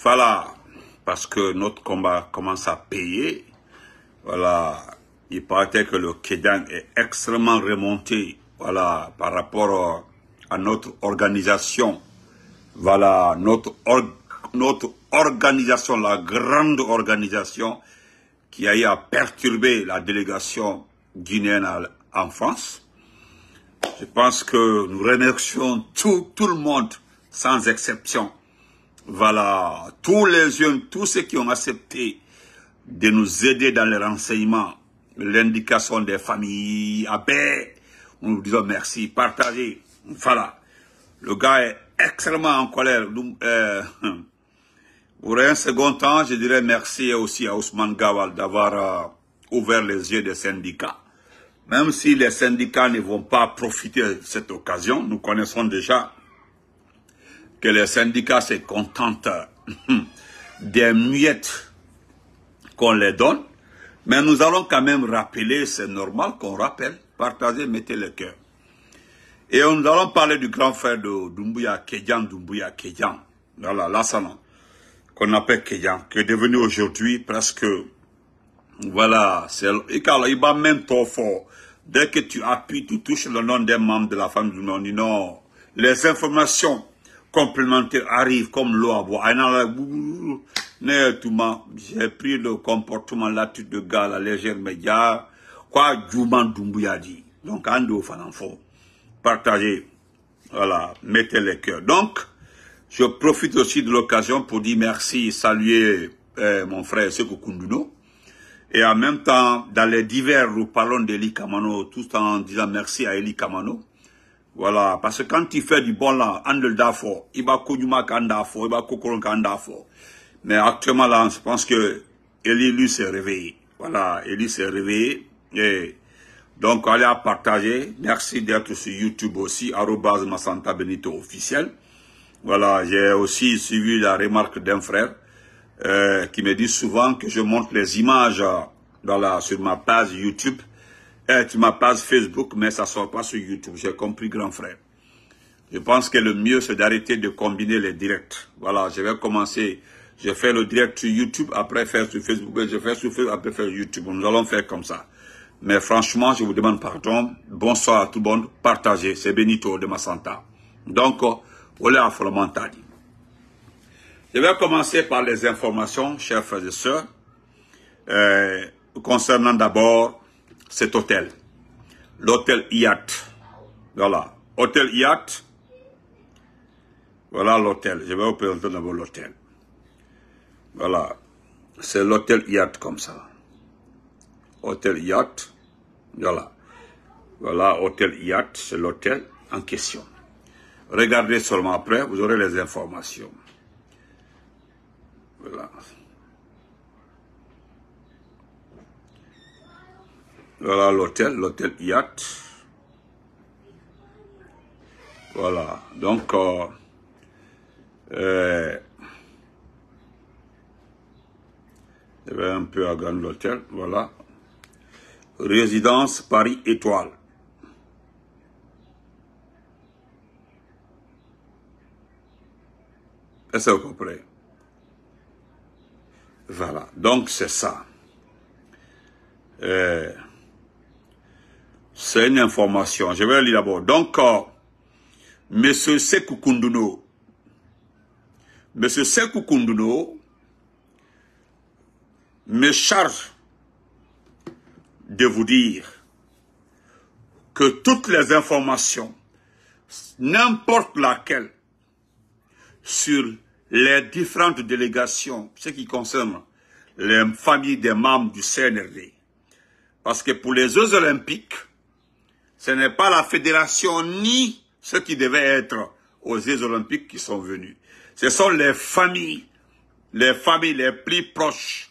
Voilà, parce que notre combat commence à payer. Voilà, il paraît que le Kédan est extrêmement remonté, voilà, par rapport à notre organisation. Voilà, notre, notre organisation, la grande organisation qui a eu à perturber la délégation guinéenne en France. Je pense que nous remercions tout, tout le monde, sans exception, voilà, tous les jeunes, tous ceux qui ont accepté de nous aider dans les renseignements, l'indication des familles, à paix, nous vous disons merci, partagez. Voilà, le gars est extrêmement en colère. Euh, pour un second temps, je dirais merci aussi à Ousmane Gawal d'avoir euh, ouvert les yeux des syndicats. Même si les syndicats ne vont pas profiter de cette occasion, nous connaissons déjà que les syndicats se contentent hum, des miettes qu'on les donne, mais nous allons quand même rappeler, c'est normal qu'on rappelle, partagez, mettez le cœur. Et nous allons parler du grand frère de Dumbuya Kedjan, Dumbuya Kedjan, voilà, non, qu'on appelle Kedjan, qui est devenu aujourd'hui presque, voilà, c'est, il va même trop fort. Dès que tu appuies, tu touches le nom des membres de la famille du non, non. Les informations complémentaire arrive comme l'eau à boire. J'ai pris le comportement, l'attitude de gars, la légère média. Quoi, Djouman Doumbouya Donc, Ando Fananfo. Partagez. Voilà. Mettez les cœurs. Donc, je profite aussi de l'occasion pour dire merci, saluer euh, mon frère Sekou Kunduno. Et en même temps, dans les divers, nous parlons d'Eli Kamano, tout en disant merci à Eli Kamano voilà, parce que quand il fait du bon là, Andel il va Koujouma Kandafor, il va Kokoron Kandafor. Mais actuellement là, je pense que Elie, lui s'est réveillé. Voilà, Eli s'est réveillé. donc, allez à partager. Merci d'être sur YouTube aussi, arrobas Santa Benito officiel. Voilà, j'ai aussi suivi la remarque d'un frère euh, qui me dit souvent que je montre les images euh, dans la, sur ma page YouTube eh, tu m'as pas Facebook, mais ça sort pas sur YouTube. J'ai compris, grand frère. Je pense que le mieux, c'est d'arrêter de combiner les directs. Voilà, je vais commencer. Je fais le direct sur YouTube, après faire sur Facebook, je fais sur Facebook, après faire YouTube. Nous allons faire comme ça. Mais franchement, je vous demande pardon. Bonsoir à tout le monde. Partagez. C'est Benito de Massanta. Donc, voilà Folomantadi. Je vais commencer par les informations, chers frères et sœurs, euh, concernant d'abord cet hôtel. L'hôtel IAT. Voilà. Hôtel IAT. Voilà l'hôtel. Je vais vous présenter d'abord l'hôtel. Voilà. C'est l'hôtel IAT comme ça. Hôtel IAT. Voilà. Voilà, hôtel IAT, c'est l'hôtel en question. Regardez seulement après, vous aurez les informations. Voilà. Voilà l'hôtel, l'hôtel Yacht. Voilà, donc... euh, euh un peu agrandir l'hôtel, voilà. Résidence Paris Étoile. Est-ce que vous comprenez Voilà, donc c'est ça. Euh, c'est une information. Je vais la lire d'abord. Donc, euh, Monsieur Sekou Monsieur Sekou me charge de vous dire que toutes les informations, n'importe laquelle, sur les différentes délégations, ce qui concerne les familles des membres du CNRD, parce que pour les Jeux Olympiques, ce n'est pas la fédération ni ceux qui devaient être aux Jeux Olympiques qui sont venus. Ce sont les familles, les familles les plus proches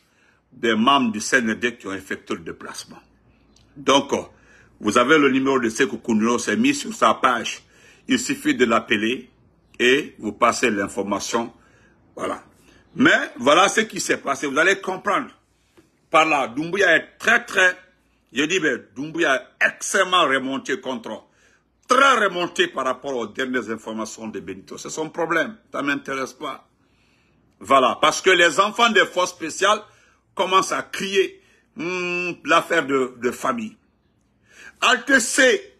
des membres du CND qui ont effectué le déplacement. Donc, vous avez le numéro de Sekou Kounouno, c'est mis sur sa page. Il suffit de l'appeler et vous passez l'information. Voilà. Mais voilà ce qui s'est passé. Vous allez comprendre. Par là, Doumbouya est très, très mais ben, Doumbouya est extrêmement remonté contre, très remonté par rapport aux dernières informations de Benito. C'est son problème, ça ne m'intéresse pas. Voilà, parce que les enfants des forces spéciales commencent à crier hum, l'affaire de, famille. c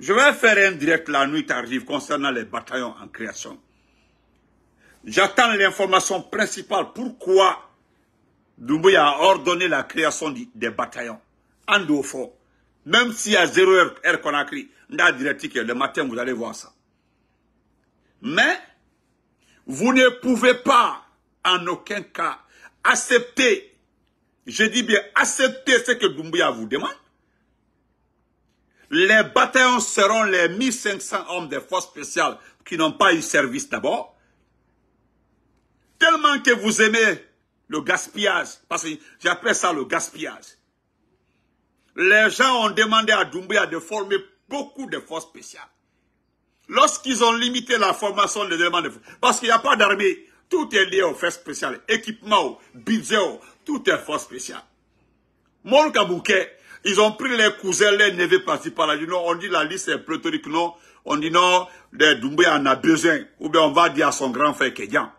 je vais faire un direct la nuit tardive concernant les bataillons en création. J'attends l'information principale. Pourquoi Doumbouya a ordonné la création des bataillons. En deux Même s'il y a zéro heure, qu'on a créé, le matin, vous allez voir ça. Mais, vous ne pouvez pas, en aucun cas, accepter, je dis bien accepter ce que Doumbouya vous demande. Les bataillons seront les 1500 hommes des forces spéciales qui n'ont pas eu service d'abord. Tellement que vous aimez le gaspillage, parce que j'appelle ça le gaspillage. Les gens ont demandé à Doumbouya de former beaucoup de forces spéciales. Lorsqu'ils ont limité la formation des éléments de force, parce qu'il n'y a pas d'armée, tout est lié aux forces spéciales, équipement, budget, tout est force spéciale. Mon Kabouké, ils ont pris les cousins, les neveux partis par là. on dit la liste est pléthorique, non. On dit non, Doumbouya en a besoin. Ou bien on va dire à son grand frère Kédian.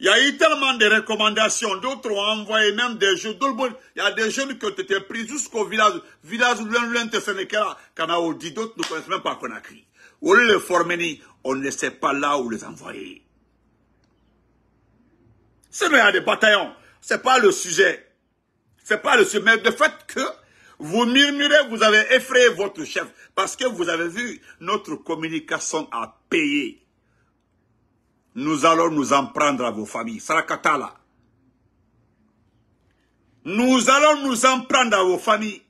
Il y a eu tellement de recommandations, d'autres ont envoyé même des jeunes, il y a des jeunes qui ont été pris jusqu'au village, village l'un de Kanao dit d'autres ne connaissent même pas Conakry. Où les former, on ne sait pas là où les envoyer. C'est le y des bataillons, c'est pas le sujet. C'est pas le sujet, mais de fait que vous murmurez, vous avez effrayé votre chef, parce que vous avez vu, notre communication a payé nous allons nous en prendre à vos familles. Sarakatala. Nous allons nous en prendre à vos familles.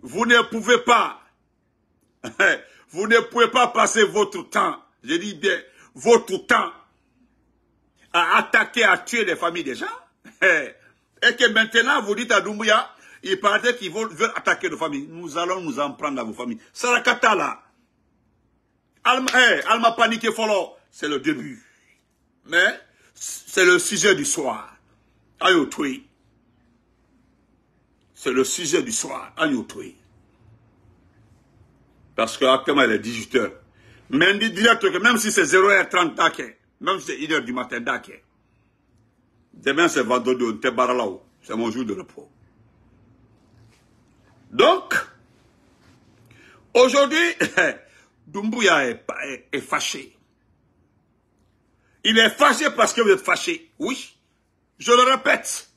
Vous ne pouvez pas, vous ne pouvez pas passer votre temps, je dis bien, votre temps à attaquer, à tuer les familles des gens. Et que maintenant, vous dites à Doumbouya, il paraît qu'ils veulent attaquer nos familles. Nous allons nous en prendre à vos familles. Sarakatala. Alma, Alma follow, c'est le début. Mais c'est le sujet du soir. Ayotui. C'est le sujet du soir. Ayotui. Parce qu'actuellement, il est 18h. Mais dit direct que même si c'est 0h30 même si c'est 1h du matin d'Aké, demain c'est vendredi, on te C'est mon jour de repos. Donc, aujourd'hui, Doumbouya est, fâché. Il est fâché parce que vous êtes fâché. Oui. Je le répète.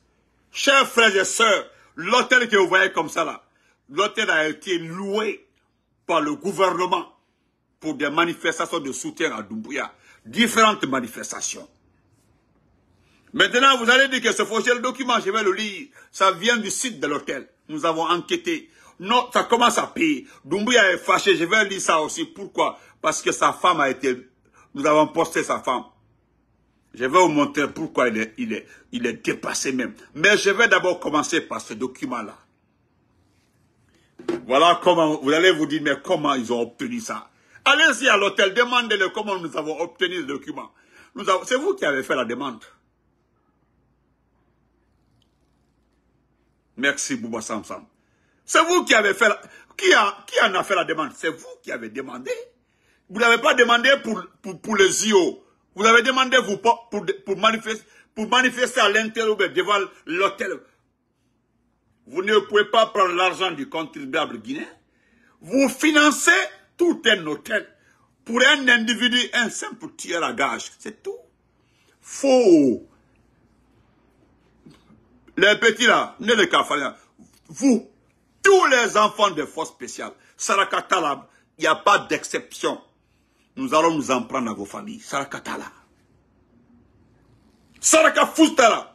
Chers frères et sœurs, l'hôtel que vous voyez comme ça là, l'hôtel a été loué par le gouvernement pour des manifestations de soutien à Doumbouya. Différentes manifestations. Maintenant, vous allez dire que ce faux le document, je vais le lire. Ça vient du site de l'hôtel. Nous avons enquêté. Non, ça commence à payer. Doumbouya est fâché. Je vais dire ça aussi. Pourquoi Parce que sa femme a été... Nous avons posté sa femme. Je vais vous montrer pourquoi il est, il est, il est dépassé même. Mais je vais d'abord commencer par ce document-là. Voilà comment... Vous allez vous dire, mais comment ils ont obtenu ça Allez-y à l'hôtel, demandez-le comment nous avons obtenu ce document. C'est vous qui avez fait la demande. Merci Bouba Samsam. C'est vous qui avez fait Qui, a, qui en a fait la demande C'est vous qui avez demandé. Vous n'avez pas demandé pour, pour, les I.O. Vous avez demandé pour, pour, manifester, pour manifester à l'intérieur devant l'hôtel. Vous ne pouvez pas prendre l'argent du contribuable guinéen. Vous financez tout un hôtel. Pour un individu, un simple tueur à gage. C'est tout. Faux. Les petits là, ne les fallait? Vous, tous les enfants des forces spéciales. Sarakatala, il n'y a pas d'exception. Nous allons nous en prendre à vos familles. Sarakatala. Sarakafustala.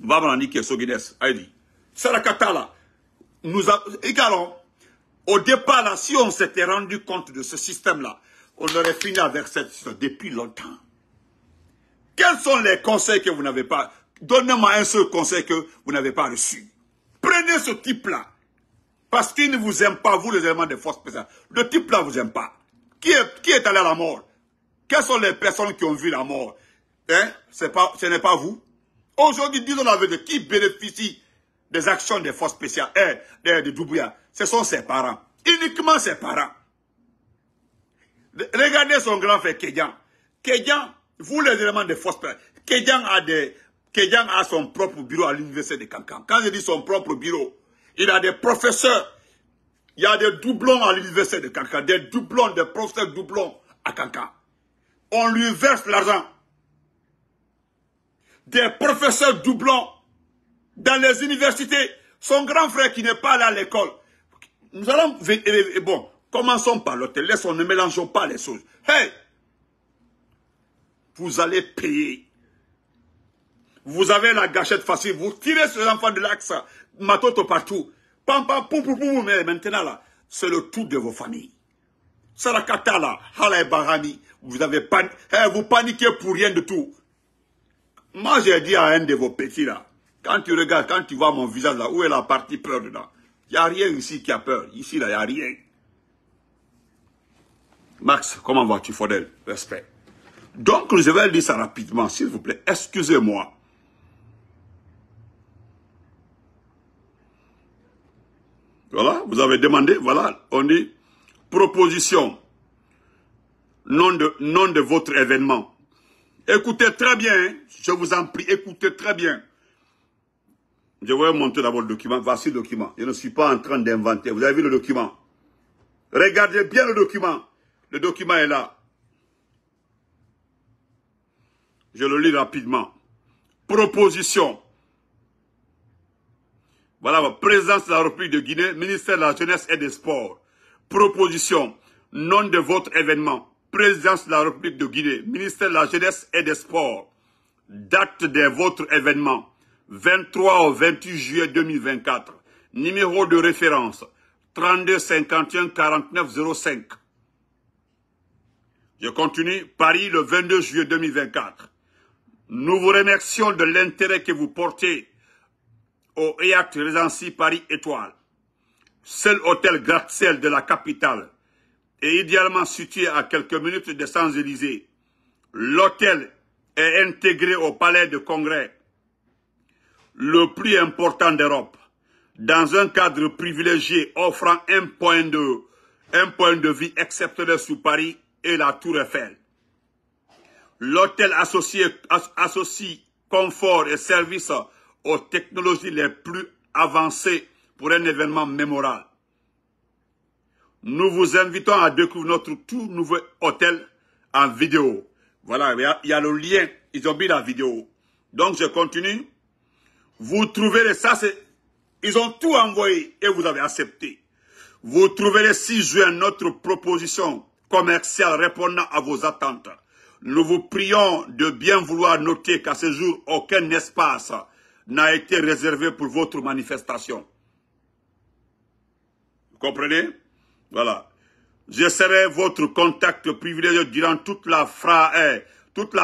Nike aïe Aïdi. Sarakatala. Nous allons. au départ, si on s'était rendu compte de ce système-là, on aurait fini avec cette depuis longtemps. Quels sont les conseils que vous n'avez pas Donnez-moi un seul conseil que vous n'avez pas reçu. Prenez ce type-là. Parce qu'il ne vous aime pas, vous, les éléments des forces spéciales. Le type-là vous aime pas. Qui est, allé à la mort Quelles sont les personnes qui ont vu la mort hein? Ce n'est pas vous. Aujourd'hui, disons la vérité, qui bénéficie des actions des forces spéciales, hein, de, de Ce sont ses parents. Uniquement ses parents. Regardez son grand frère Kedjan. Kedjan, vous les éléments des forces spéciales, Kedjan a, a son propre bureau à l'université de Cancan. Quand je dis son propre bureau, il a des professeurs. Il y a des doublons à l'université de Kanka, des doublons, des professeurs doublons à Kanka. On lui verse l'argent. Des professeurs doublons dans les universités. Son grand frère qui n'est pas là à l'école. Nous allons... Bon, commençons par l'hôtel. Laissons, ne mélangeons pas les choses. Hey Vous allez payer. Vous avez la gâchette facile. Vous tirez ces enfants de l'axe matoto partout. Pam, pam, pou, mais maintenant là, c'est le tout de vos familles. C'est là, Hala et vous avez pan... Eh, vous paniquez pour rien de tout. Moi, j'ai dit à un de vos petits là, quand tu regardes, quand tu vois mon visage là, où est la partie peur dedans Il n'y a rien ici qui a peur. Ici là, il n'y a rien. Max, comment vas-tu, Faudel Respect. Donc, je vais dire ça rapidement, s'il vous plaît. Excusez-moi. Voilà, vous avez demandé, voilà, on dit proposition, nom de, votre événement. Écoutez très bien, hein, je vous en prie, écoutez très bien. Je vais vous montrer d'abord le document, voici le document. Je ne suis pas en train d'inventer, vous avez vu le document. Regardez bien le document, le document est là. Je le lis rapidement. Proposition voilà, présidence de la République de Guinée, ministère de la Jeunesse et des Sports. Proposition, nom de votre événement. Présidence de la République de Guinée, ministère de la Jeunesse et des Sports. Date de votre événement, 23 au 28 juillet 2024. Numéro de référence, 32 51 49 05. Je continue, Paris le 22 juillet 2024. Nous vous remercions de l'intérêt que vous portez au React Résancy Paris Étoile, seul hôtel gratte-ciel de la capitale et idéalement situé à quelques minutes des Champs-Élysées. L'hôtel est intégré au palais de congrès, le plus important d'Europe, dans un cadre privilégié offrant un point de, vie point de exceptionnel sous Paris et la Tour Eiffel. L'hôtel associe, associe confort et services aux technologies les plus avancées pour un événement mémorable. Nous vous invitons à découvrir notre tout nouveau hôtel en vidéo. Voilà, il y, a le lien, ils ont mis la vidéo. Donc je continue. Vous trouverez ça, ils ont tout envoyé et vous avez accepté. Vous trouverez 6 juin notre proposition commerciale répondant à vos attentes. Nous vous prions de bien vouloir noter qu'à ce jour, aucun espace n'a été réservé pour votre manifestation. Vous comprenez Voilà. Je serai votre contact privilégié durant eh, toute la,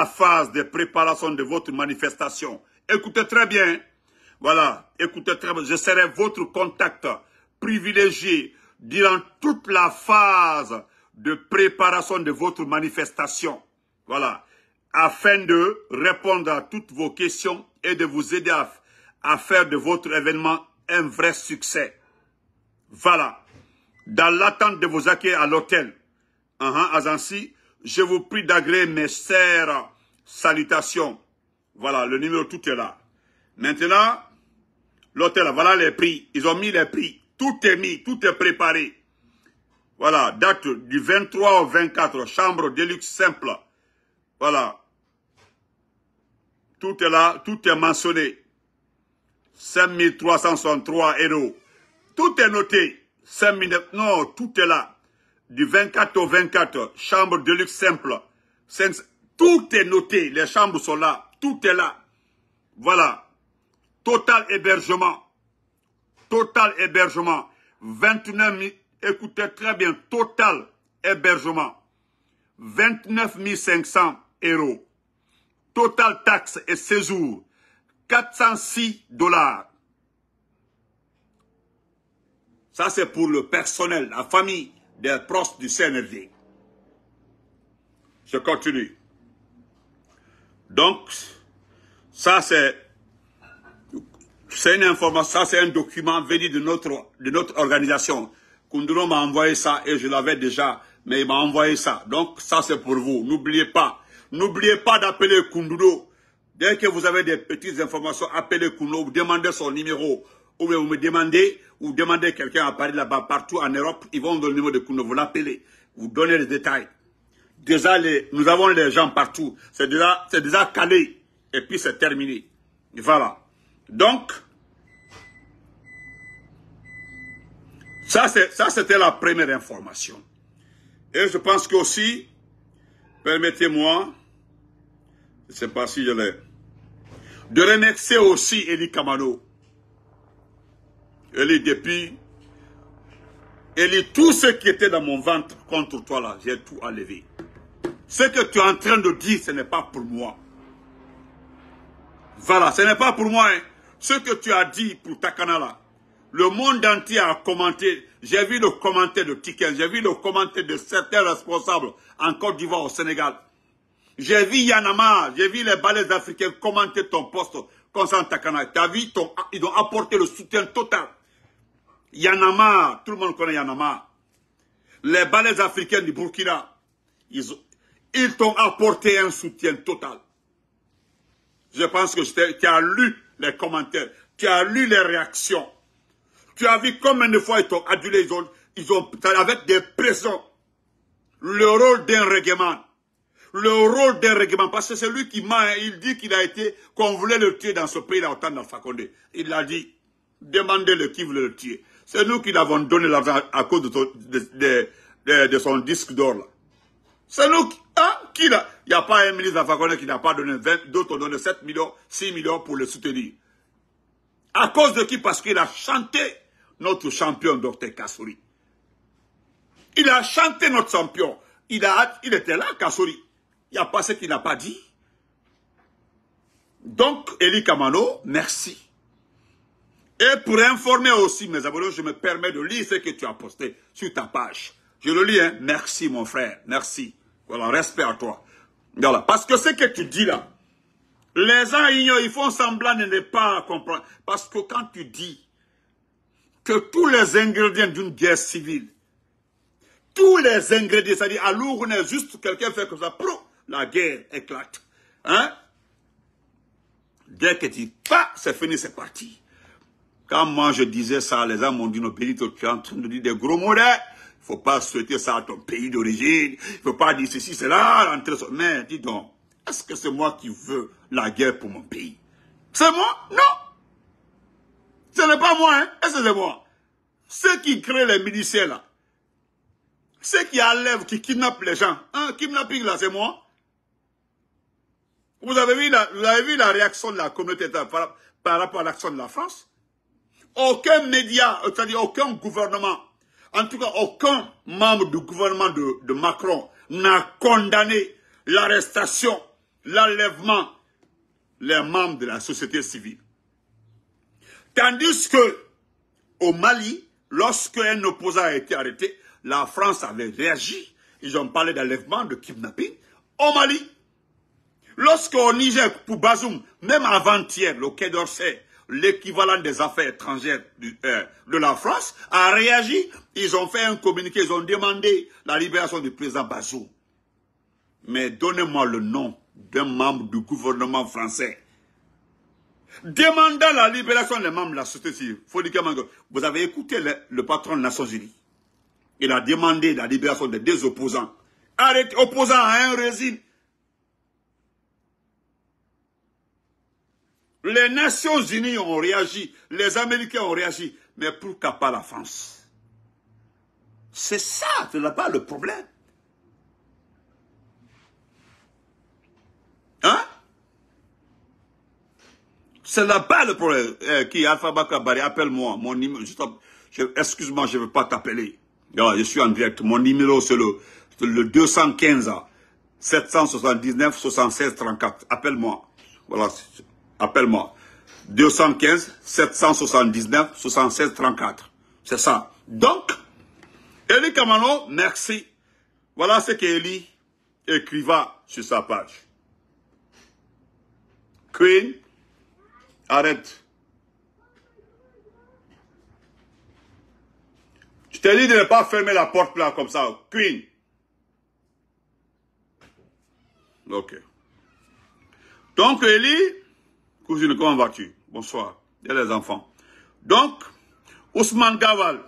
phase de préparation de votre manifestation. Écoutez très bien. Voilà, écoutez très bien. Je serai votre contact privilégié durant toute la phase de préparation de votre manifestation. Voilà afin de répondre à toutes vos questions et de vous aider à, faire de votre événement un vrai succès. Voilà. Dans l'attente de vos accueillir à l'hôtel, uh je vous prie d'agréer mes serres salutations. Voilà, le numéro tout est là. Maintenant, l'hôtel, voilà les prix. Ils ont mis les prix. Tout est mis, tout est préparé. Voilà, date du 23 au 24, chambre luxe simple. Voilà, tout est là, tout est mentionné. 5363 euros. Tout est noté. 5000, non, tout est là. Du 24 au 24, chambre de luxe simple. tout est noté. Les chambres sont là. Tout est là. Voilà. Total hébergement. Total hébergement. 29 000, écoutez très bien, total hébergement. 29 500 euros. Total taxe et séjour, 406 dollars. Ça, c'est pour le personnel, la famille des proches du CNRD. Je continue. Donc, ça, c'est une information, ça, c'est un document venu de notre, de notre organisation. Kunduro m'a envoyé ça et je l'avais déjà, mais il m'a envoyé ça. Donc, ça, c'est pour vous. N'oubliez pas, N'oubliez pas d'appeler Kundudo. Dès que vous avez des petites informations, appelez Kundudo, vous demandez son numéro. Ou vous me demandez, ou demandez quelqu'un à Paris là-bas, partout en Europe, ils vont donner le numéro de Kundudo, vous l'appelez. Vous donnez les détails. Déjà, nous avons les gens partout. C'est déjà, calé. Et puis c'est terminé. Voilà. Donc, ça c'était la première information. Et je pense que permettez-moi, je ne pas si je l'ai. De renexer aussi Elie Kamano. Elie, depuis, Elie, tout ce qui était dans mon ventre contre toi là, j'ai tout enlevé. Ce que tu es en train de dire, ce n'est pas pour moi. Voilà, ce n'est pas pour moi. Hein. Ce que tu as dit pour ta le monde entier a commenté. J'ai vu le commentaire de Tiken, j'ai vu le commentaire de certains responsables en Côte d'Ivoire, au Sénégal. J'ai vu Yanama, j'ai vu les balais africains commenter ton poste concernant Takana. T'as vu, ils ont apporté le soutien total. Yanama, tout le monde connaît Yanama. Les balais africains du Burkina, ils, t'ont apporté un soutien total. Je pense que tu as lu les commentaires, tu as lu les réactions. Tu as vu combien de fois ils t'ont adulé, ils ont, ils ont, avec des pressions, le rôle d'un règlement le rôle d'un réglement, Parce que c'est lui qui m'a Il dit qu'il a été, qu'on voulait le tuer dans ce pays-là, autant dans Fakonde. Il l'a dit. Demandez-le qui voulait le tuer. C'est nous qui l'avons donné l'argent à cause de, son disque d'or, C'est nous qui, hein, Il n'y a pas un ministre Fakonde qui n'a pas donné 20, d'autres ont donné 7 millions, 6 millions pour le soutenir. À cause de qui Parce qu'il a chanté notre champion, Dr. Kassouri. Il a chanté notre champion. Il, il était là, Kassouri. Il n'y a pas ce qu'il n'a pas dit. Donc, Élie Kamano, merci. Et pour informer aussi mes abonnés, je me permets de lire ce que tu as posté sur ta page. Je le lis, hein. Merci, mon frère. Merci. Voilà, respect à toi. Voilà. Parce que ce que tu dis là, les gens ignorent, ils font semblant de ne pas comprendre. Parce que quand tu dis que tous les ingrédients d'une guerre civile, tous les ingrédients, c'est-à-dire à, l'ourne, juste quelqu'un fait comme ça, pro, la guerre éclate. Hein? Dès que tu pas, c'est fini, c'est parti. Quand moi je disais ça, les gens m'ont dit, nos pays tu es en train de dire des gros mots hein. là. ne faut pas souhaiter ça à ton pays d'origine. Il ne faut pas dire ceci, cela, rentrer sur... Mais dis donc, est-ce que c'est moi qui veux la guerre pour mon pays C'est moi Non Ce n'est pas moi, hein Est-ce que c'est moi Ceux qui créent les miliciens là, ceux qui enlèvent, qui kidnappent les gens, hein, kidnapping là, c'est moi vous avez vu la, réaction de la communauté par, rapport à l'action de la France Aucun média, c'est-à-dire aucun gouvernement, en tout cas aucun membre du gouvernement de, Macron n'a condamné l'arrestation, l'enlèvement des membres de la société civile. Tandis que au Mali, lorsqu'un opposant a été arrêté, la France avait réagi. Ils ont parlé d'enlèvement, de kidnapping. Au Mali, Lorsqu'au Niger, pour Bazoum, même avant-hier, le Quai d'Orsay, l'équivalent des affaires étrangères euh, de la France, a réagi. Ils ont fait un communiqué, ils ont demandé la libération du président Bazoum. Mais donnez-moi le nom d'un membre du gouvernement français demandant la libération des membres de la société civile. Vous avez écouté le, patron de Nations Unies. Il a demandé la libération des deux opposants. Arrêtez, opposant à un régime Les Nations Unies ont réagi, les Américains ont réagi, mais pourquoi pas la France C'est ça, c'est là-bas le problème. Hein C'est là-bas le problème. Eh, qui Alpha Bakabari, appelle-moi. Mon Excuse-moi, je ne veux pas t'appeler. Je suis en direct. Mon numéro, c'est le, le 215 779 76 34. Appelle-moi. Voilà. Appelle-moi. 215 779 76 34. C'est ça. Donc, Elie Kamano, merci. Voilà ce qu'Elie écriva sur sa page. Queen, arrête. Je t'ai dit de ne pas fermer la porte là comme ça. Queen. Ok. Donc, Elie, Cousine, comment vas-tu Bonsoir. Il les enfants. Donc, Ousmane Gawal,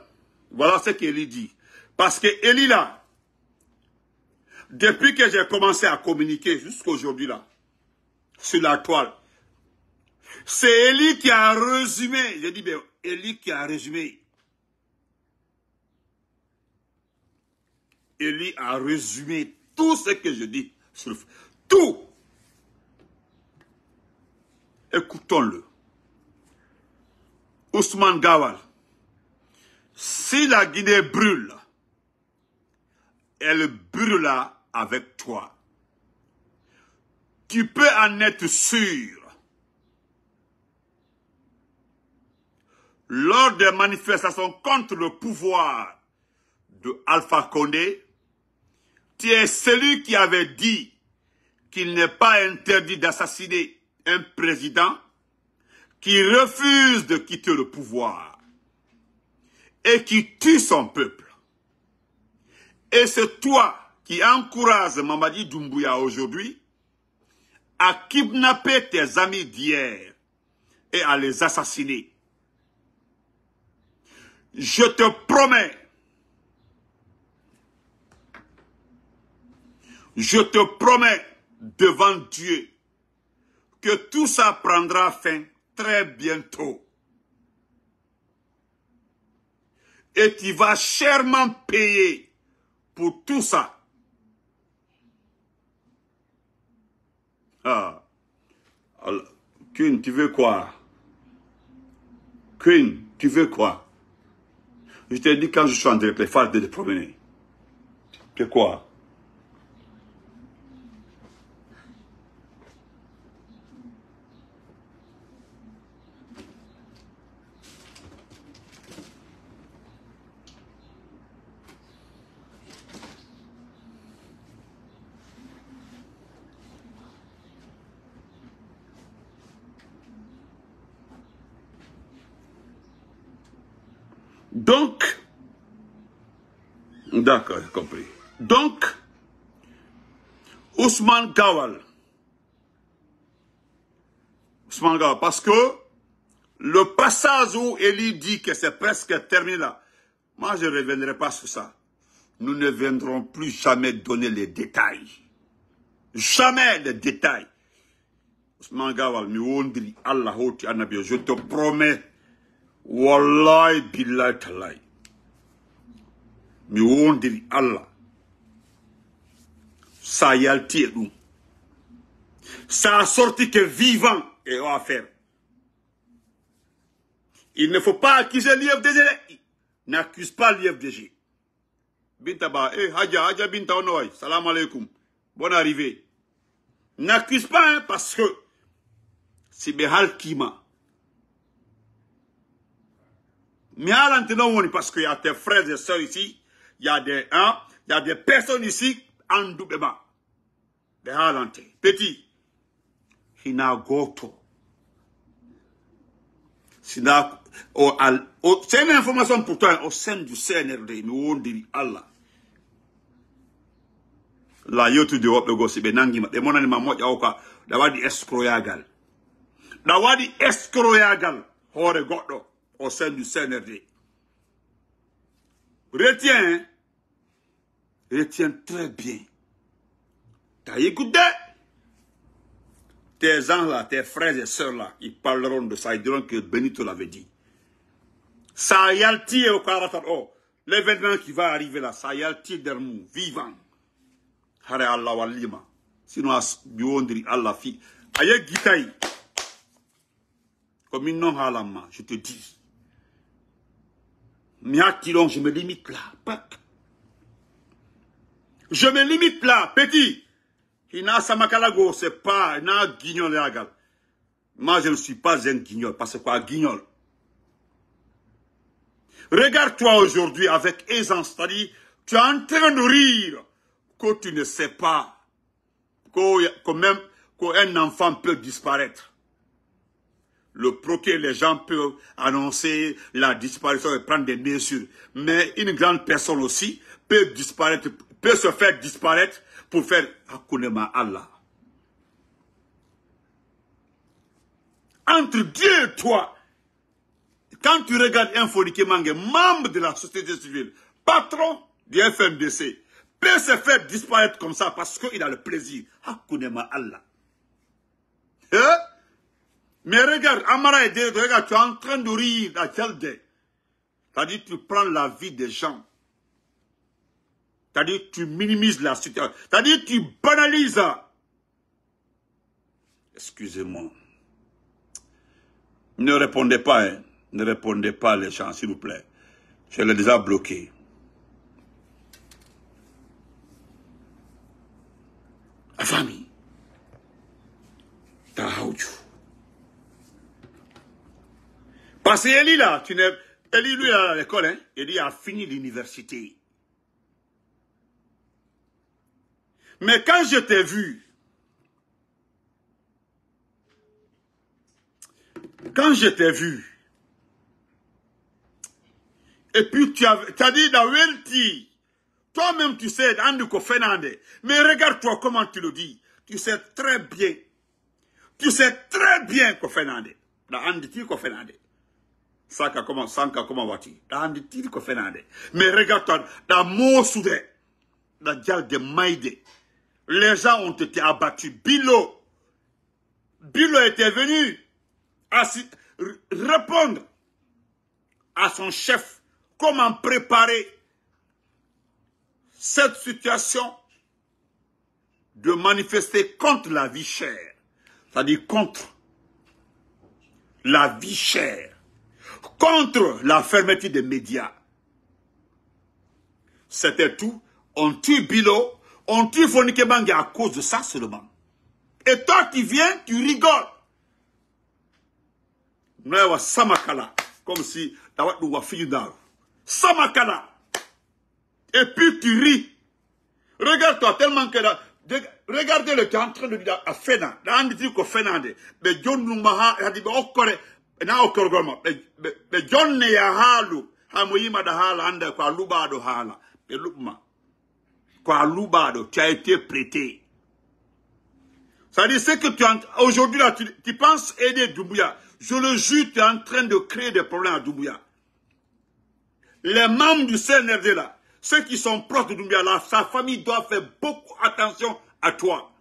voilà ce qu'Eli dit. Parce que Eli là, depuis que j'ai commencé à communiquer jusqu'à aujourd'hui là, sur la toile, c'est Eli qui a résumé. J'ai dit, mais Eli qui a résumé. Eli a résumé tout ce que je dis. tout Écoutons-le. Ousmane Gawal, si la Guinée brûle, elle brûla avec toi. Tu peux en être sûr. Lors des manifestations contre le pouvoir de Alpha Condé, tu es celui qui avait dit qu'il n'est pas interdit d'assassiner un président qui refuse de quitter le pouvoir et qui tue son peuple. Et c'est toi qui encourage Mamadi Doumbouya aujourd'hui à kidnapper tes amis d'hier et à les assassiner. Je te promets, je te promets devant Dieu que tout ça prendra fin très bientôt. Et tu vas chèrement payer pour tout ça. Ah. tu veux quoi? Queen, tu veux quoi? Je t'ai dit quand je suis en direct, les phares de te promener. veux quoi? Donc, d'accord, compris. Donc, Ousmane Gawal. Ousmane Gawal, parce que le passage où Elie dit que c'est presque terminé là, moi je ne reviendrai pas sur ça. Nous ne viendrons plus jamais donner les détails. Jamais les détails. Ousmane Gawal, je te promets wallahi billahi talai. on wondiri allah sa yalti nous? E Ça sa sorti que vivant e on va faire. il ne faut pas accuser l'IFDG n'accuse pas l'IFDG Bintaba, eh haja haja binta salam alaikum bonne arrivée n'accuse pas hein, parce que si behal kima Mais parce qu'il y a tes frères et sœurs ici, il y a des, hein, il y a des personnes ici en Des Petit. Hina goto. c'est une information pour toi au sein du CNRD, nous on dit Allah. La yotu de wop go sibe nangi ma. Demona ni mamot ya oka. Da wadi escroyagal. Da wadi escroyagal. Hore goto. Oh au sein du CNRD. Retiens, hein. retiens très bien. T'as écouté Tes gens là, tes frères et sœurs là, ils parleront de ça, ils diront que Benito l'avait dit. Ça y Sayalti au Oh, l'événement qui va arriver là, ça y Ça Dermou, vivant. Hare Allah walima. Sinon, Biondri Allah fi. Aye Comme une la halama, je te dis. Miatilon, je me limite là. Je me limite là, petit. Ina Samakalago, c'est pas, Ina Guignol Moi, je ne suis pas un guignol, parce que quoi, guignol. Regarde-toi aujourd'hui avec aisance, c'est-à-dire, tu es en train de rire, que tu ne sais pas, que, même, qu'un enfant peut disparaître le procès, les gens peuvent annoncer la disparition et prendre des mesures. Mais une grande personne aussi peut disparaître, peut se faire disparaître pour faire Hakunema Allah. Entre Dieu et toi, quand tu regardes un info mangue, membre de la société civile, patron du FMDC peut se faire disparaître comme ça parce qu'il a le plaisir. Hakunema Allah. Hein? Mais regarde, Amara tu es en train de rire à cest tu prends la vie des gens. T'as dit tu minimises la situation. T'as dit tu banalises. Excusez-moi. Ne répondez pas, hein. Ne répondez pas, les gens, s'il vous plaît. Je l'ai déjà bloqué. La famille. Tahaoudjou. Parce qu'Eli là, tu n'es... Eli lui à l'école, hein. Eli a fini l'université. Mais quand je t'ai vu, quand je t'ai vu, et puis tu as, as dit dans Welti, toi-même tu sais, Anduko Fernandez, mais regarde-toi comment tu le dis. Tu sais très bien, tu sais très bien que dans Anduko Fernandez. Saka, comment, sanka koma wati dans andi tiɗi ko fenade mais regarde dans des dans de les gens ont été abattus bilo bilo était venu répondre à son chef comment préparer cette situation de manifester contre la vie chère, c'est-à-dire contre la vie chère contre la fermeté des médias. C'était tout. On tue Bilo, on tue Fonike Bang à cause de ça seulement. Et toi qui viens, tu rigoles. avons Samakala, comme si wa Samakala. Et puis tu ris. Regarde-toi tellement que... regardez le qui est en train de dire à Fena. Là, on dit que Fena, mais John Lumaha, il a dit, oh, correct tu as été prêté ça dit c'est que tu aujourd'hui là tu, penses aider Doumbouya je le jure tu es en train de créer des problèmes à Doumbouya les membres du CNRD là ceux qui sont proches de Doumbouya là sa famille doit faire beaucoup attention à toi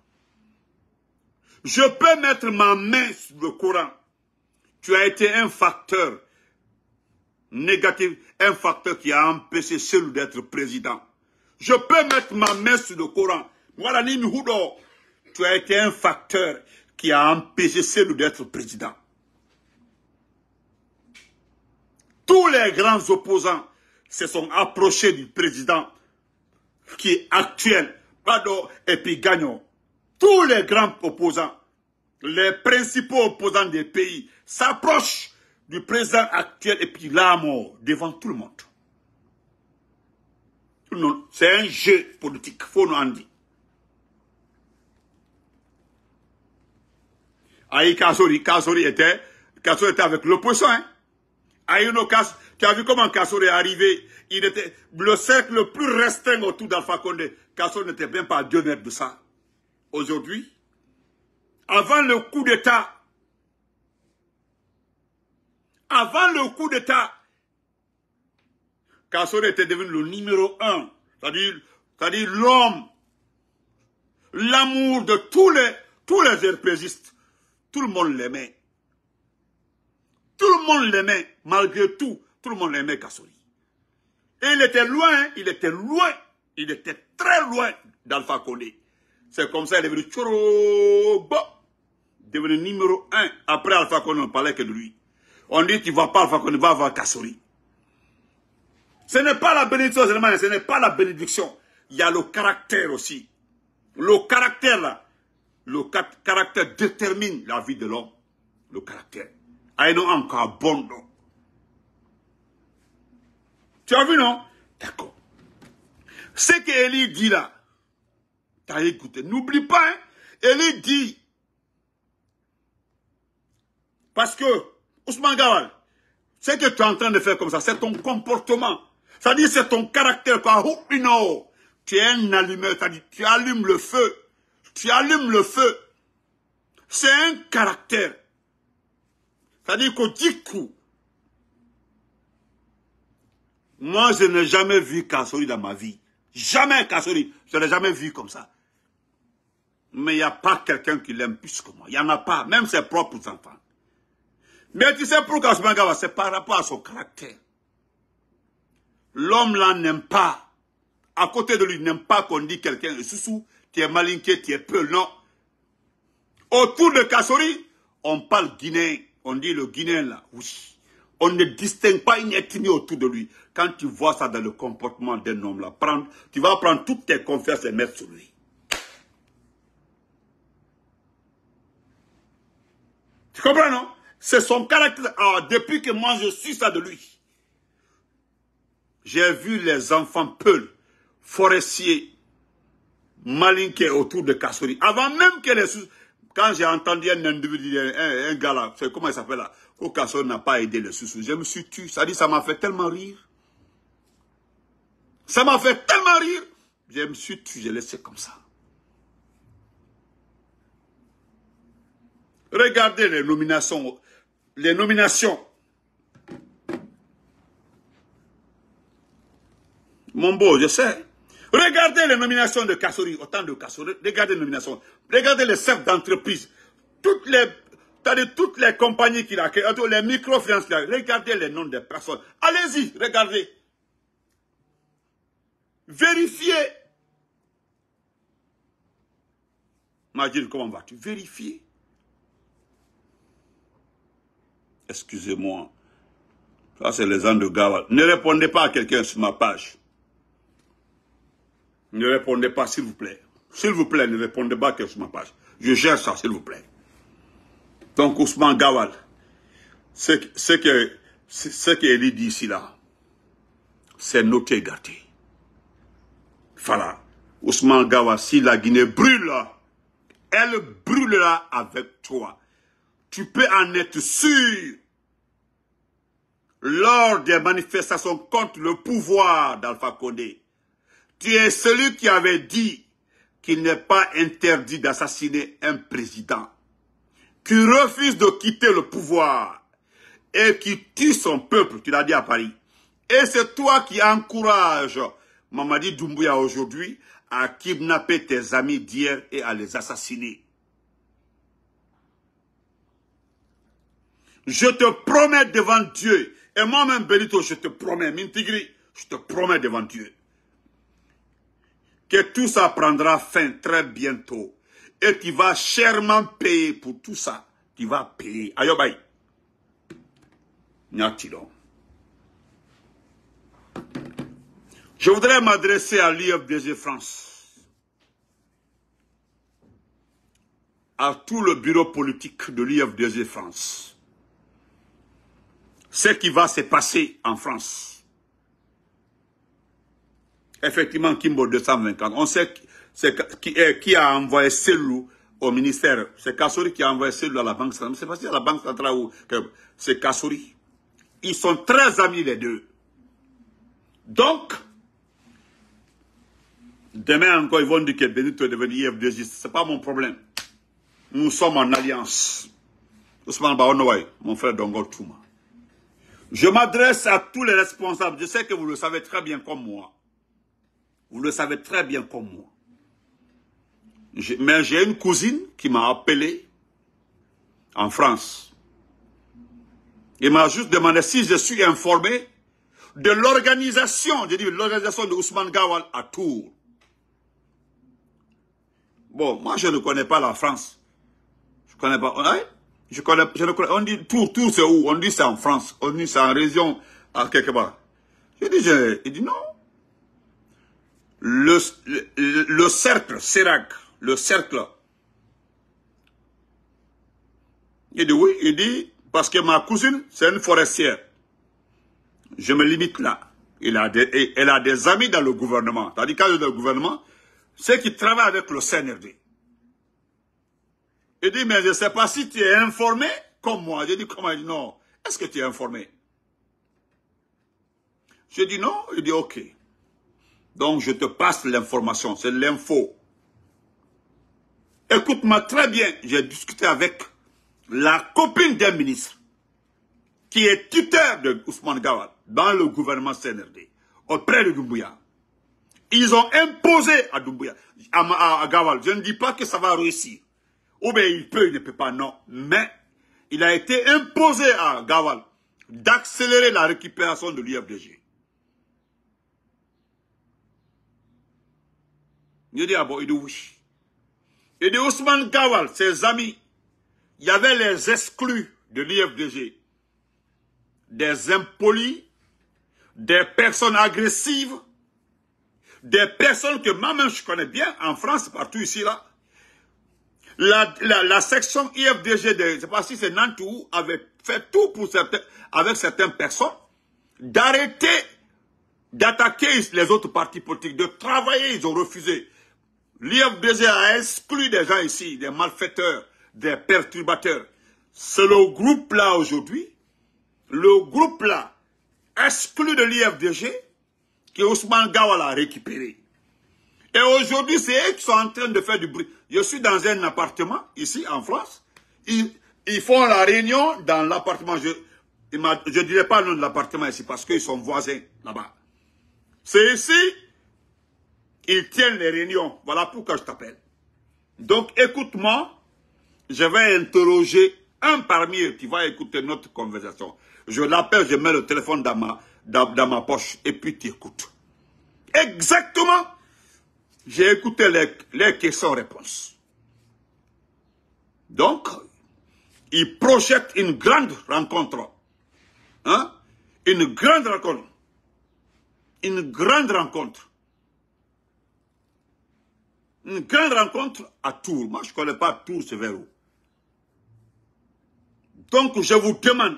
je peux mettre ma main sur le Coran tu as été un facteur négatif, un facteur qui a empêché celui d'être président. Je peux mettre ma main sur le Coran. Voilà, tu as été un facteur qui a empêché celui d'être président. Tous les grands opposants se sont approchés du président qui est actuel, Pado et puis Gagnon. Tous les grands opposants les principaux opposants des pays s'approchent du président actuel et puis la mort devant tout le monde. C'est un jeu politique, faut nous en dire. Aïe Kassori, Kassori était, était avec l'opposition. Hein? Aïe no Kassori, tu as vu comment Kassori est arrivé. Il était le cercle le plus restreint autour d'Alpha Condé. Kassori n'était même pas à deux mètres de ça. Aujourd'hui, avant le coup d'État, avant le coup d'État, Kassori était devenu le numéro un, c'est-à-dire l'homme, l'amour de tous les, tous les Tout le monde l'aimait. Tout le monde l'aimait, malgré tout. Tout le monde l'aimait, Kassori. Et il était loin, il était loin, il était très loin d'Alpha Condé. C'est comme ça, il est devenu Chorobo devenu numéro un après Alpha Condé, on ne parlait que de lui. On dit, qu'il ne va pas Alpha Condé, va avoir Kassori. Ce n'est pas la bénédiction, ce n'est pas la bénédiction. Il y a le caractère aussi. Le caractère, là, le caractère détermine la vie de l'homme. Le caractère. Aïno ah, encore bon, Tu as vu, non D'accord. Ce que Élie dit là, t'as écouté. N'oublie pas, hein, Élie dit, parce que, Ousmane Gawal, ce que tu es en train de faire comme ça, c'est ton comportement. C'est-à-dire, c'est ton caractère oh, Tu es un allumeur, cest à tu allumes le feu. Tu allumes le feu. C'est un caractère. C'est-à-dire qu'au dix coups, moi, je n'ai jamais vu Kassori dans ma vie. Jamais Kassori. Je ne l'ai jamais vu comme ça. Mais il n'y a pas quelqu'un qui l'aime plus que moi. Il n'y en a pas, même ses propres enfants. Mais tu sais pourquoi Ousmane C'est par rapport à son caractère. L'homme là n'aime pas. À côté de lui, n'aime pas qu'on dit quelqu'un, eh, Soussou, tu es malinqué, tu es peu. Non. Autour de Kassori, on parle guinéen. On dit le guinéen là, oui. On ne distingue pas une ethnie autour de lui. Quand tu vois ça dans le comportement d'un homme là, prendre, tu vas prendre toutes tes confiances et mettre sur lui. Tu comprends, non c'est son caractère. Ah, depuis que moi, je suis ça de lui, j'ai vu les enfants peuls, forestiers, malinqués autour de Kassori. Avant même que les... Quand j'ai entendu un individu, un, un gars là, comment il s'appelle là, au Kassori n'a pas aidé les sous je me suis tué. Ça dit, ça m'a fait tellement rire. Ça m'a fait tellement rire. Je me suis tué, j'ai laissé comme ça. Regardez les nominations les nominations. Mon beau, je sais. Regardez les nominations de Kassori, autant de Kassori. Regardez les nominations. Regardez les chefs d'entreprise. Toutes les, toutes les compagnies qu'il a créées, les micro Regardez les noms des personnes. Allez-y, regardez. Vérifiez. Magine, comment vas-tu Vérifiez. excusez-moi. Ça, c'est les gens de Gawal. Ne répondez pas à quelqu'un sur ma page. Ne répondez pas, s'il vous plaît. S'il vous plaît, ne répondez pas à quelqu'un sur ma page. Je gère ça, s'il vous plaît. Donc, Ousmane Gawal, ce que, ce dit ici, là, c'est noté gâté. Voilà. Ousmane Gawal, si la Guinée brûle, elle brûlera avec toi. Tu peux en être sûr lors des manifestations contre le pouvoir d'Alpha Condé. Tu es celui qui avait dit qu'il n'est pas interdit d'assassiner un président, qui refuse de quitter le pouvoir et qui tue son peuple, tu l'as dit à Paris. Et c'est toi qui encourage... Mamadi Doumbouya aujourd'hui à kidnapper tes amis d'hier et à les assassiner. Je te promets devant Dieu et moi-même, Benito, je te promets, Mintigri, je te promets devant Dieu que tout ça prendra fin très bientôt. Et tu vas chèrement payer pour tout ça. Tu vas payer. Je voudrais m'adresser à l'IFDG France, à tout le bureau politique de l'IFDG France ce qui va se passer en France. Effectivement, Kimbo 224. on sait euh, qui, a envoyé Selou au ministère. C'est Kassouri qui a envoyé Selou à la Banque centrale. C'est pas à la Banque centrale ou... C'est Kassouri. Ils sont très amis les deux. Donc, demain encore, ils vont dire que Benito est devenu IF2J. Ce n'est pas mon problème. Nous sommes en alliance. Ousmane Baonoye, mon frère Dongo Touma. Je m'adresse à tous les responsables. Je sais que vous le savez très bien comme moi. Vous le savez très bien comme moi. mais j'ai une cousine qui m'a appelé en France. Il m'a juste demandé si je suis informé de l'organisation, j'ai dit l'organisation de Ousmane Gawal à Tours. Bon, moi je ne connais pas la France. Je ne connais pas. Hein? Je, connais, je ne connais, on dit tout, tout c'est où On dit c'est en France, on dit c'est en région, à quelque part. il dit non. Le, le, cercle, Serac, le cercle. Il dit oui, il dit, parce que ma cousine, c'est une forestière. Je me limite là. Il a elle a des amis dans le gouvernement. cest à est dans le gouvernement, ceux qui travaillent avec le CNRD. Il dit, mais je ne sais pas si tu es informé comme moi. J'ai dit, comment Il dit, non. Est-ce que tu es informé Je dit, non. Il dit, ok. Donc, je te passe l'information. C'est l'info. Écoute-moi très bien. J'ai discuté avec la copine d'un ministre qui est tuteur de Ousmane Gawal dans le gouvernement CNRD, auprès de Doumbouya. Ils ont imposé à Doumbouya, à Gawal. Je ne dis pas que ça va réussir. Ou bien il peut, il ne peut pas, non. Mais il a été imposé à Gawal d'accélérer la récupération de l'UFDG. Il dit, ah bon, il dit oui. Et de Ousmane Gawal, ses amis, il y avait les exclus de l'IFDG. Des impolis, des personnes agressives, des personnes que moi-même je connais bien en France, partout ici là, la, la, section IFDG, je ne sais pas si c'est Nantou, avait fait tout pour certains, avec certaines personnes d'arrêter d'attaquer les autres partis politiques, de travailler, ils ont refusé. L'IFDG a exclu des gens ici, des malfaiteurs, des perturbateurs. C'est le groupe-là aujourd'hui, le groupe-là, exclu de l'IFDG, que Ousmane Gawala a récupéré. Et aujourd'hui, c'est eux qui sont en train de faire du bruit. Je suis dans un appartement, ici en France. Ils, font la réunion dans l'appartement. Je ne dirai pas le nom de l'appartement ici parce qu'ils sont voisins là-bas. C'est ici, ils tiennent les réunions. Voilà pourquoi je t'appelle. Donc écoute-moi, je vais interroger un parmi eux. Tu vas écouter notre conversation. Je l'appelle, je mets le téléphone dans dans ma poche et puis tu écoutes. Exactement j'ai écouté les, questions-réponses. Donc, il projette une grande rencontre. Hein? Une grande rencontre. Une grande rencontre. Une grande rencontre à Tours. Moi, je ne connais pas Tours, c'est vers Donc, je vous demande,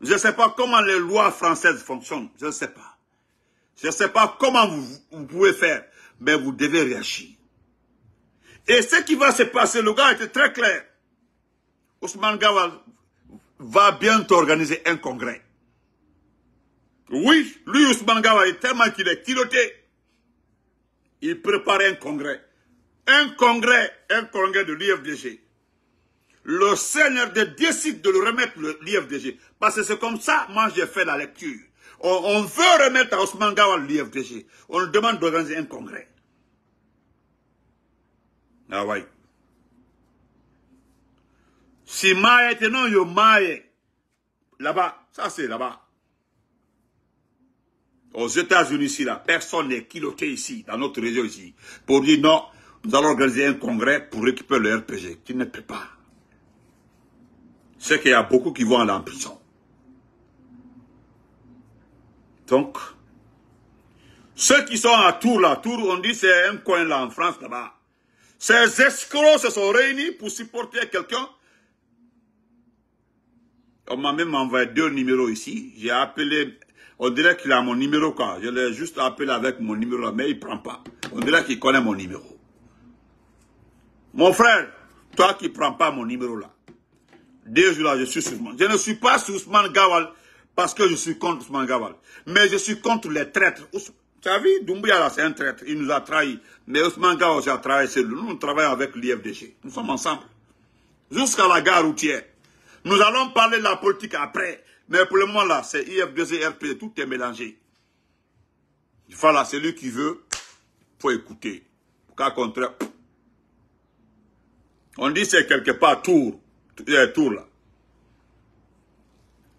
je ne sais pas comment les lois françaises fonctionnent, je ne sais pas. Je ne sais pas comment vous pouvez faire mais vous devez réagir. Et ce qui va se passer, le gars était très clair. Ousmane Gawa va bientôt organiser un congrès. Oui, lui, Ousmane Gawa est tellement qu'il est piloté, Il prépare un congrès. Un congrès, un congrès de l'IFDG. Le Seigneur décide de le remettre l'IFDG. Parce que c'est comme ça, moi, j'ai fait la lecture. On, veut remettre à Osman Gawal l'UFDG. On demande d'organiser un congrès. Ah ouais. Si Maï était non, yo Maï. Là-bas, ça c'est là-bas. Aux États-Unis ici, là, personne n'est kiloté ici, dans notre région ici, pour dire non, nous allons organiser un congrès pour récupérer le RPG. Tu ne peux pas. C'est qu'il y a beaucoup qui vont aller en prison. Donc, ceux qui sont à Tours, là, Tours, on dit c'est un coin là en France là-bas. Ces escrocs se sont réunis pour supporter quelqu'un. On m'a même envoyé deux numéros ici. J'ai appelé, on dirait qu'il a mon numéro quoi. Je l'ai juste appelé avec mon numéro là, mais il ne prend pas. On dirait qu'il connaît mon numéro. Mon frère, toi qui ne prends pas mon numéro là. Deux jours là, je suis sûrement Je ne suis pas Ousmane Gawal parce que je suis contre Ousmane Gawal. Mais je suis contre les traîtres. Tu as vu, Doumbouya, c'est un traître. Il nous a trahis. Mais Ousmane Gawal, j'ai trahi. C'est nous. on travaille avec l'IFDG. Nous sommes ensemble. Jusqu'à la gare routière. Nous allons parler de la politique après. Mais pour le moment, là, c'est IFDG, RP. Tout est mélangé. Voilà, celui qui veut, Il faut écouter. Cas contraire, on dit c'est quelque part tour, euh, tour là.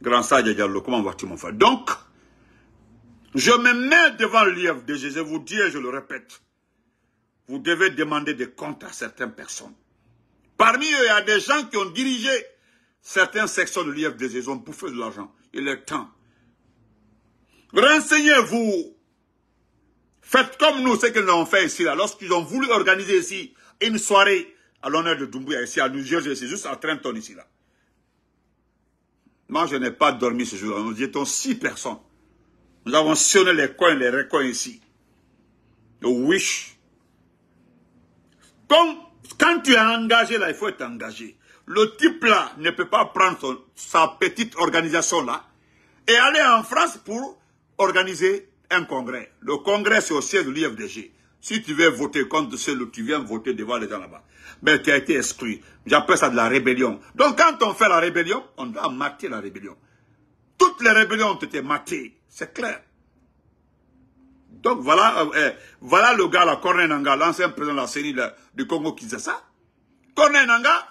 Grand Sadia Diallo, comment vas-tu mon frère Donc, je me mets devant l'IFDG, je vous dis et je le répète, vous devez demander des comptes à certaines personnes. Parmi eux, il y a des gens qui ont dirigé certaines sections de l'IFDG, ils ont bouffé de l'argent. Il est temps. Renseignez-vous. Faites comme nous, ce qu'ils nous fait ici, là, lorsqu'ils ont voulu organiser ici une soirée à l'honneur de Doumbouya, ici à New Jersey, c'est juste à Trenton, ici, là. Moi, je n'ai pas dormi ce jour-là. Nous étions six personnes. Nous avons sonné les coins, les recoins ici. Le wish. quand tu es engagé là, il faut être engagé. Le type là ne peut pas prendre sa petite organisation là et aller en France pour organiser un congrès. Le congrès, c'est au siège de l'IFDG. Si tu veux voter contre ceux tu viens voter devant les gens là-bas. Mais tu as été exclu. J'appelle ça de la rébellion. Donc quand on fait la rébellion, on doit mater la rébellion. Toutes les rébellions ont été matées. C'est clair. Donc voilà, euh, eh, voilà le gars, la Corne Nanga, l'ancien président de la série du Congo qui disait ça. Nanga,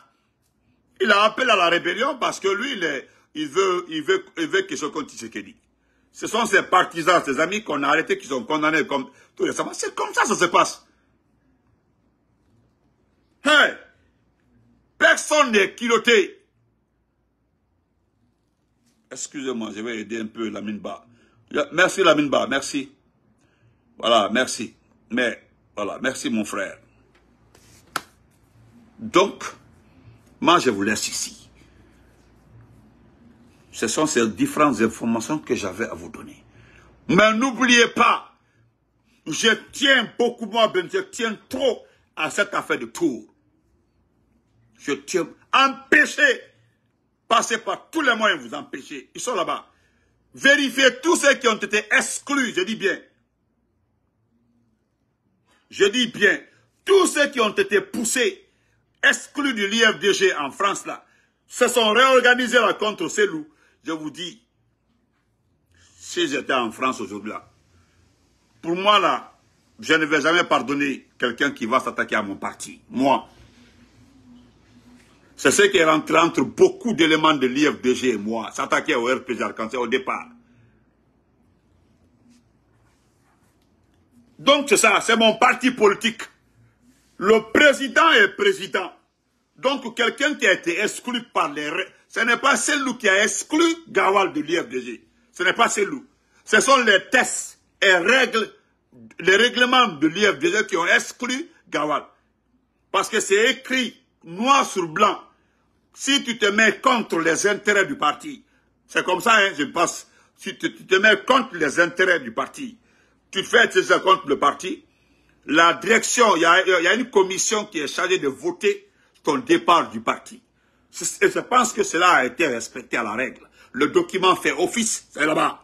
il a appelé à la rébellion parce que lui, il, il veut, il veut, il veut que ce qu'il dit. Ce sont ces partisans, ses amis qu'on a arrêtés, qui sont condamnés comme tout récemment. C'est comme ça que ça se passe. Hey, personne n'est culotté. Excusez-moi, je vais aider un peu la mine bas. Merci la mine merci. Voilà, merci. Mais, voilà, merci mon frère. Donc, moi je vous laisse ici. Ce sont ces différentes informations que j'avais à vous donner. Mais n'oubliez pas, je tiens beaucoup moins, je tiens trop à cette affaire de tour. Je tiens empêcher, passez par tous les moyens, vous empêcher. Ils sont là-bas. Vérifiez tous ceux qui ont été exclus, je dis bien. Je dis bien, tous ceux qui ont été poussés, exclus du l'IFDG en France là, se sont réorganisés là contre ces loups. Je vous dis, si j'étais en France aujourd'hui là, pour moi là, je ne vais jamais pardonner quelqu'un qui va s'attaquer à mon parti. Moi. C'est ce qui est rentré entre beaucoup d'éléments de l'IFDG et moi. S'attaquer au RPG quand c'est au départ. Donc c'est ça, c'est mon parti politique. Le président est président. Donc quelqu'un qui a été exclu par les... Ce n'est pas celui qui a exclu Gawal de l'IFDG. Ce n'est pas celui. Ce sont les tests et règles, les règlements de l'IFDG qui ont exclu Gawal. Parce que c'est écrit noir sur blanc. Si tu te mets contre les intérêts du parti, c'est comme ça, hein, je pense. Si tu, te mets contre les intérêts du parti, tu fais tes contre le parti, la direction, il y a une commission qui est chargée de voter on départ du parti. je pense que cela a été respecté à la règle. Le document fait office, c'est là-bas.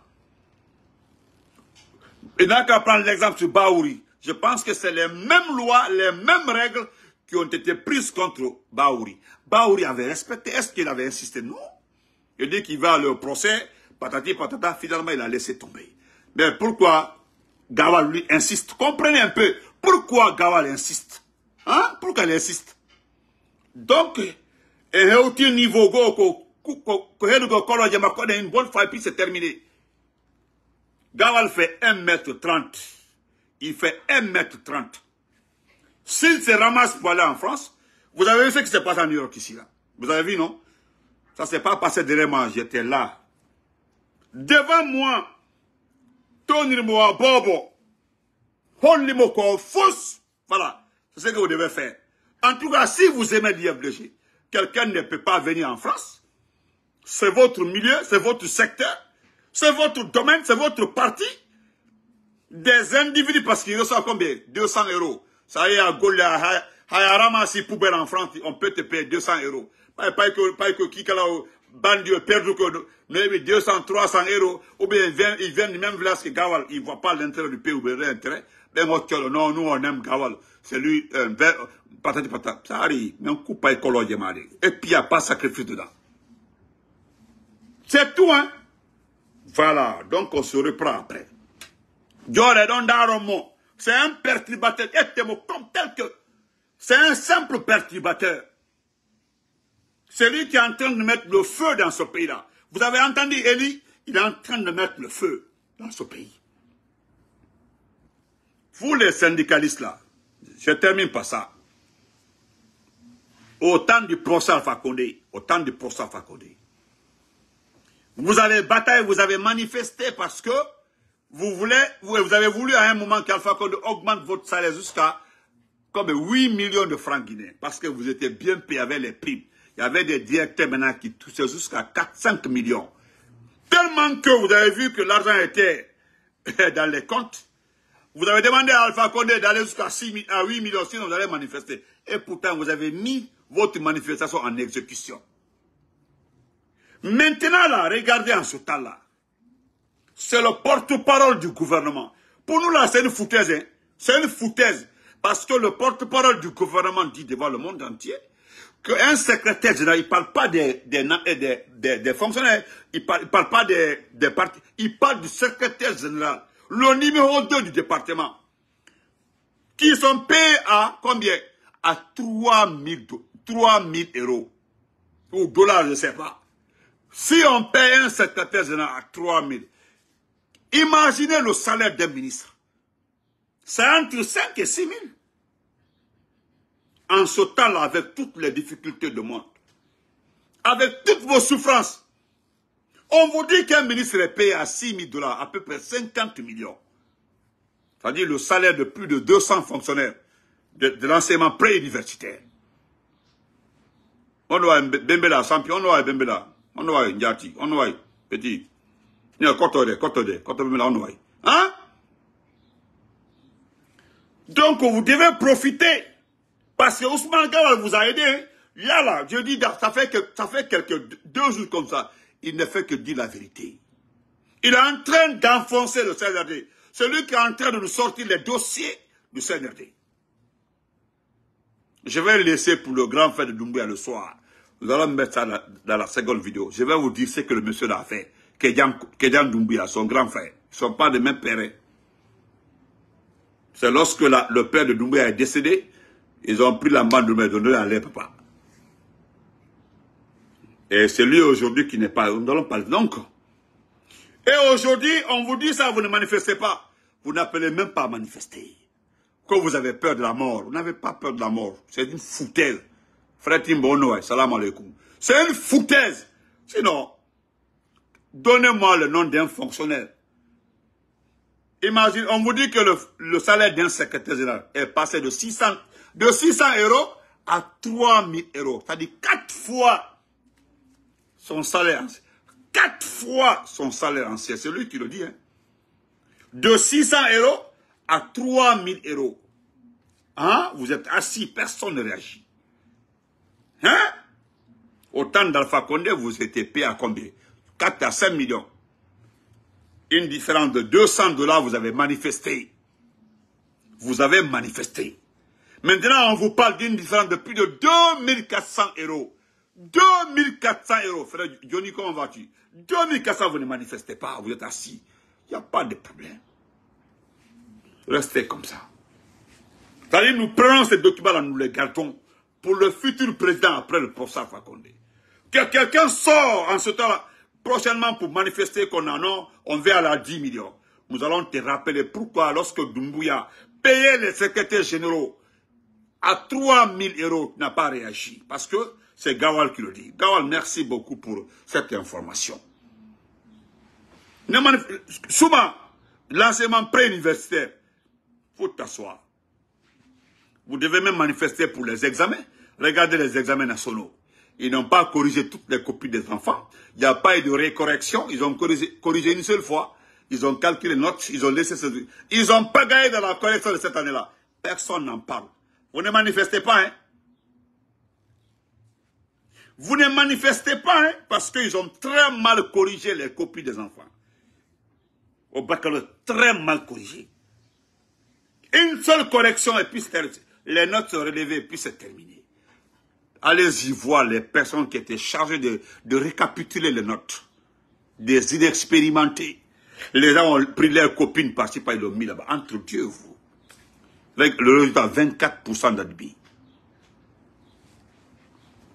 Et n'a qu'à prendre l'exemple sur Baouri. Je pense que c'est les mêmes lois, les mêmes règles qui ont été prises contre Baouri. Baouri avait respecté. Est-ce qu'il avait insisté Non. Il dit qu'il va le procès, patati patata, finalement il a laissé tomber. Mais pourquoi Gawal lui insiste Comprenez un peu. Pourquoi Gawal insiste Hein Pourquoi il insiste donc, et au niveau go ko ko hedu go kolo je une bonne fois et puis c'est terminé. Gawal fait 1m30. Il fait 1m30. S'il se ramasse pour aller en France, vous avez vu ce qui se passe en New York ici là. Vous avez vu non Ça ne s'est pas passé derrière moi, j'étais là. Devant moi, Tony Moa Bobo, Holly Moko, Fous, voilà, c'est ce que vous devez faire. En tout cas, si vous aimez l'IFDG, quelqu'un ne peut pas venir en France. C'est votre milieu, c'est votre secteur, c'est votre domaine, c'est votre parti. Des individus, parce qu'ils reçoivent combien 200 euros. Ça y est, à Gaulle, à Hayarama, si poubelle en France, on peut te payer 200 euros. Pas que, pas que, qui, bandit, que, 200, 300 euros, ou bien ils viennent, du même que Gawal, ils ne voient pas l'intérêt du pays, ou bien l'intérêt. Ben, non, nous, on aime Gawal. C'est lui, un euh, ça arrive, mais on coupe pas écologiquement. Et puis il n'y a pas de sacrifice dedans. C'est tout, hein. Voilà, donc on se reprend après. c'est un perturbateur, et tel que, c'est un simple perturbateur. Celui qui est en train de mettre le feu dans ce pays-là. Vous avez entendu Eli Il est en train de mettre le feu dans ce pays. Vous les syndicalistes là, je termine par ça. Autant du procès Alpha Condé, Autant de procès Alpha Condé. Vous avez bataillé, vous avez manifesté parce que vous voulez, vous, avez voulu à un moment qu'Alpha Condé augmente votre salaire jusqu'à comme 8 millions de francs guinéens parce que vous étiez bien payé avec les primes. Il y avait des directeurs maintenant qui touchaient jusqu'à 4-5 millions. Tellement que vous avez vu que l'argent était dans les comptes. Vous avez demandé à Alpha Condé d'aller jusqu'à 8 millions, sinon vous allez manifester. Et pourtant, vous avez mis votre manifestation en exécution. Maintenant, là, regardez en ce temps-là. C'est le porte-parole du gouvernement. Pour nous, là, c'est une foutaise. Hein? C'est une foutaise. Parce que le porte-parole du gouvernement dit devant le monde entier qu'un secrétaire général, il ne parle pas des, fonctionnaires, il ne parle, pas des, partis, il parle du secrétaire général, le numéro 2 du département, qui sont payés à combien À 3 000, 3 000 euros. Ou dollars, je ne sais pas. Si on paye un secrétaire général à 3000, imaginez le salaire d'un ministre. C'est entre 5 et 6 000. En ce temps-là, avec toutes les difficultés de monde, avec toutes vos souffrances, on vous dit qu'un ministre est payé à 6 000 dollars, à peu près 50 millions. C'est-à-dire le salaire de plus de 200 fonctionnaires de, de l'enseignement préuniversitaire. On wa bembela sampi ono wa bembela ono wa njati ono wa petit ni koto de koto de koto bembela ono wa hein donc vous devez profiter parce que Ousmane Gawal vous a aidé hein. là là je dis ça fait que ça fait quelques deux jours comme ça il ne fait que dire la vérité il est en train d'enfoncer le CNRD celui qui est en train de nous sortir les dossiers du CNRD je vais laisser pour le grand frère de Doumbouya le soir. Nous allons mettre ça dans la seconde vidéo. Je vais vous dire ce que le monsieur a fait. Kedjan Doumbouya, son grand frère. Ils ne sont pas de même père. C'est lorsque le père de Doumbouya est décédé, ils ont pris la main de Doumbouya et à leur papa. Et c'est lui aujourd'hui qui n'est pas. Nous allons parler. Donc, et aujourd'hui, on vous dit ça, vous ne manifestez pas. Vous n'appelez même pas à manifester que vous avez peur de la mort. Vous n'avez pas peur de la mort. C'est une foutaise. Frère Timbono, eh, salam alaikum. C'est une foutaise. Sinon, donnez-moi le nom d'un fonctionnaire. Imagine, on vous dit que le, salaire d'un secrétaire général est passé de 600, de 600 euros à 3000 euros. C'est-à-dire 4 fois son salaire ancien. 4 fois son salaire ancien. C'est lui qui le dit. Hein. De 600 euros à 3000 euros. Hein? Vous êtes assis, personne ne réagit. Hein? Au temps d'Alpha Condé, vous étiez payé à combien 4 à 5 millions. Une différence de 200 dollars, vous avez manifesté. Vous avez manifesté. Maintenant, on vous parle d'une différence de plus de 2400 euros. 2400 euros. Frère Johnny, comment vas-tu 2400, vous ne manifestez pas, vous êtes assis. Il n'y a pas de problème. Restez comme ça. C'est-à-dire, nous prenons ces documents-là, nous les gardons pour le futur président après le professeur Fakonde. Que quelqu'un sort en ce temps-là, prochainement pour manifester qu'on en a, on veut à la 10 millions. Nous allons te rappeler pourquoi lorsque Dumbuya payait les secrétaires généraux à 3 000 euros, n'a pas réagi. Parce que c'est Gawal qui le dit. Gawal, merci beaucoup pour cette information. Souvent, l'enseignement pré-universitaire, faut t'asseoir. Vous devez même manifester pour les examens. Regardez les examens nationaux. Ils n'ont pas corrigé toutes les copies des enfants. Il n'y a pas eu de récorrection. Ils ont corrigé, une seule fois. Ils ont calculé les notes. Ils ont laissé ce... Ils n'ont pas gagné dans la correction de cette année-là. Personne n'en parle. Vous ne manifestez pas, hein? Vous ne manifestez pas, hein? Parce qu'ils ont très mal corrigé les copies des enfants. Au baccalauréat, très mal corrigé. Une seule correction et puis les notes sont relevées et puis c'est terminé. Allez-y voir les personnes qui étaient chargées de, récapituler les notes. Des inexpérimentés. Les gens ont pris leurs copines par-ci, par ils l'ont mis là-bas. Entre Dieu vous. le résultat, 24% d'admis.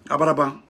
Abaraban.